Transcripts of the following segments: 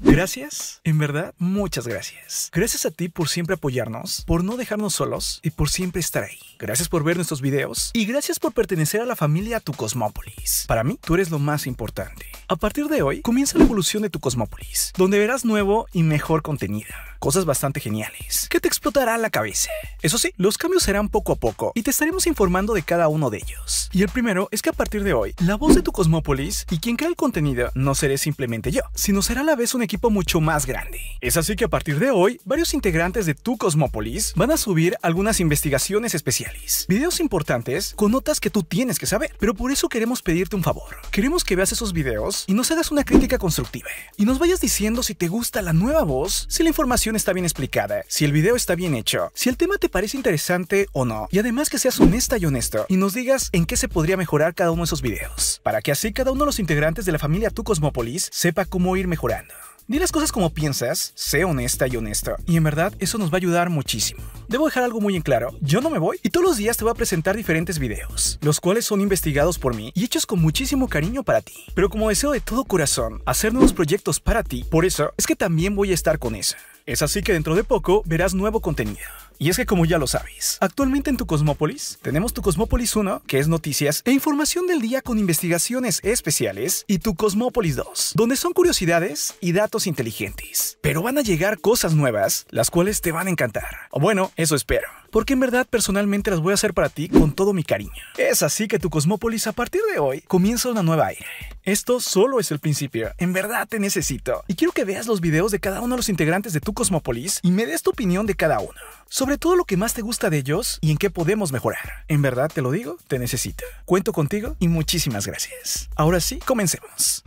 Gracias, en verdad, muchas gracias. Gracias a ti por siempre apoyarnos, por no dejarnos solos y por siempre estar ahí. Gracias por ver nuestros videos y gracias por pertenecer a la familia Tu Cosmópolis. Para mí, tú eres lo más importante. A partir de hoy, comienza la evolución de Tu Cosmópolis, donde verás nuevo y mejor contenido. Cosas bastante geniales, que te explotará la cabeza. Eso sí, los cambios serán poco a poco y te estaremos informando de cada uno de ellos. Y el primero es que a partir de hoy, la voz de tu Cosmópolis y quien crea el contenido no seré simplemente yo, sino será a la vez un equipo mucho más grande. Es así que a partir de hoy, varios integrantes de tu Cosmópolis van a subir algunas investigaciones especiales, videos importantes con notas que tú tienes que saber, pero por eso queremos pedirte un favor. Queremos que veas esos videos y nos hagas una crítica constructiva y nos vayas diciendo si te gusta la nueva voz, si la información está bien explicada, si el video está bien hecho, si el tema te parece interesante o no. Y además que seas honesta y honesto y nos digas en qué se podría mejorar cada uno de esos videos. Para que así cada uno de los integrantes de la familia Tu Cosmópolis sepa cómo ir mejorando. Di las cosas como piensas, sé honesta y honesto, y en verdad eso nos va a ayudar muchísimo. Debo dejar algo muy en claro, yo no me voy y todos los días te voy a presentar diferentes videos, los cuales son investigados por mí y hechos con muchísimo cariño para ti. Pero como deseo de todo corazón hacer nuevos proyectos para ti, por eso es que también voy a estar con eso Es así que dentro de poco verás nuevo contenido. Y es que como ya lo sabes, actualmente en tu Cosmópolis tenemos tu Cosmópolis 1, que es noticias e información del día con investigaciones especiales, y tu Cosmópolis 2, donde son curiosidades y datos inteligentes. Pero van a llegar cosas nuevas, las cuales te van a encantar. O bueno, eso espero porque en verdad personalmente las voy a hacer para ti con todo mi cariño. Es así que tu Cosmópolis a partir de hoy comienza una nueva era. Esto solo es el principio, en verdad te necesito. Y quiero que veas los videos de cada uno de los integrantes de tu Cosmópolis y me des tu opinión de cada uno sobre todo lo que más te gusta de ellos y en qué podemos mejorar. En verdad te lo digo, te necesito. Cuento contigo y muchísimas gracias. Ahora sí, comencemos.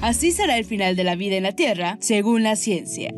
Así será el final de la vida en la Tierra, según la ciencia.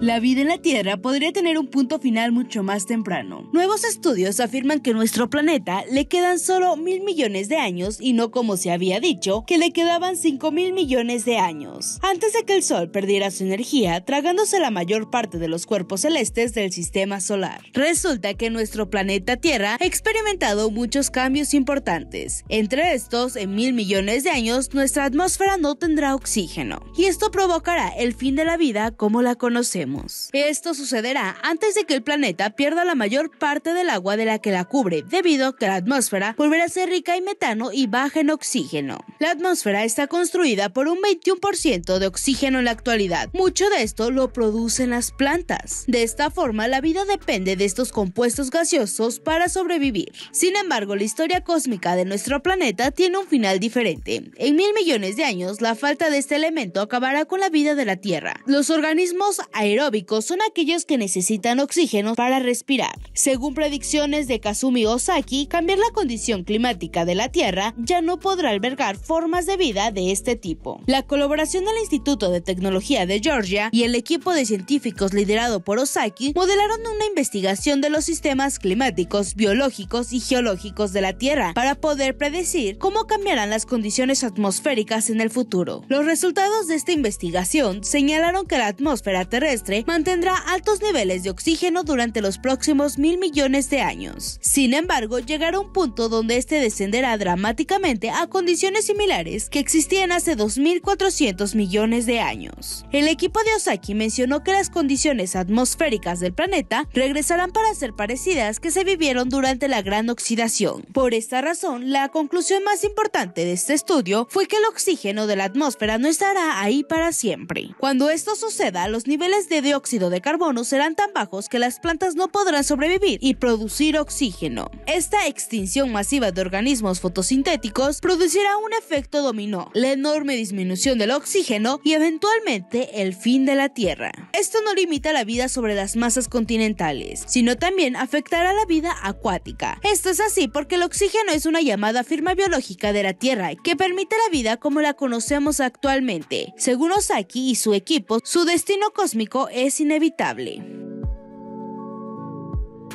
La vida en la Tierra podría tener un punto final mucho más temprano. Nuevos estudios afirman que a nuestro planeta le quedan solo mil millones de años y no como se había dicho, que le quedaban cinco mil millones de años. Antes de que el Sol perdiera su energía, tragándose la mayor parte de los cuerpos celestes del sistema solar. Resulta que nuestro planeta Tierra ha experimentado muchos cambios importantes. Entre estos, en mil millones de años, nuestra atmósfera no tendrá oxígeno. Y esto provocará el fin de la vida como la conocemos. Esto sucederá antes de que el planeta pierda la mayor parte del agua de la que la cubre, debido a que la atmósfera volverá a ser rica en metano y baja en oxígeno. La atmósfera está construida por un 21% de oxígeno en la actualidad. Mucho de esto lo producen las plantas. De esta forma, la vida depende de estos compuestos gaseosos para sobrevivir. Sin embargo, la historia cósmica de nuestro planeta tiene un final diferente. En mil millones de años, la falta de este elemento acabará con la vida de la Tierra. Los organismos aéreos son aquellos que necesitan oxígeno para respirar. Según predicciones de Kazumi Osaki, cambiar la condición climática de la Tierra ya no podrá albergar formas de vida de este tipo. La colaboración del Instituto de Tecnología de Georgia y el equipo de científicos liderado por Osaki modelaron una investigación de los sistemas climáticos, biológicos y geológicos de la Tierra para poder predecir cómo cambiarán las condiciones atmosféricas en el futuro. Los resultados de esta investigación señalaron que la atmósfera terrestre mantendrá altos niveles de oxígeno durante los próximos mil millones de años. Sin embargo, llegará un punto donde este descenderá dramáticamente a condiciones similares que existían hace 2.400 millones de años. El equipo de Osaki mencionó que las condiciones atmosféricas del planeta regresarán para ser parecidas que se vivieron durante la gran oxidación. Por esta razón, la conclusión más importante de este estudio fue que el oxígeno de la atmósfera no estará ahí para siempre. Cuando esto suceda, los niveles de de óxido de carbono serán tan bajos que las plantas no podrán sobrevivir y producir oxígeno. Esta extinción masiva de organismos fotosintéticos producirá un efecto dominó, la enorme disminución del oxígeno y eventualmente el fin de la Tierra. Esto no limita la vida sobre las masas continentales, sino también afectará la vida acuática. Esto es así porque el oxígeno es una llamada firma biológica de la Tierra que permite la vida como la conocemos actualmente. Según Osaki y su equipo, su destino cósmico es inevitable.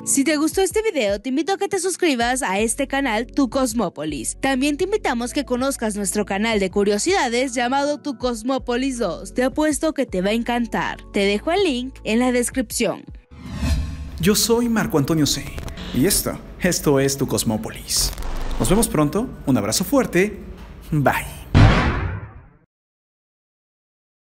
Si te gustó este video, te invito a que te suscribas a este canal Tu Cosmópolis. También te invitamos que conozcas nuestro canal de curiosidades llamado Tu Cosmópolis 2. Te apuesto que te va a encantar. Te dejo el link en la descripción. Yo soy Marco Antonio C. Y esto, esto es Tu Cosmópolis. Nos vemos pronto, un abrazo fuerte, bye.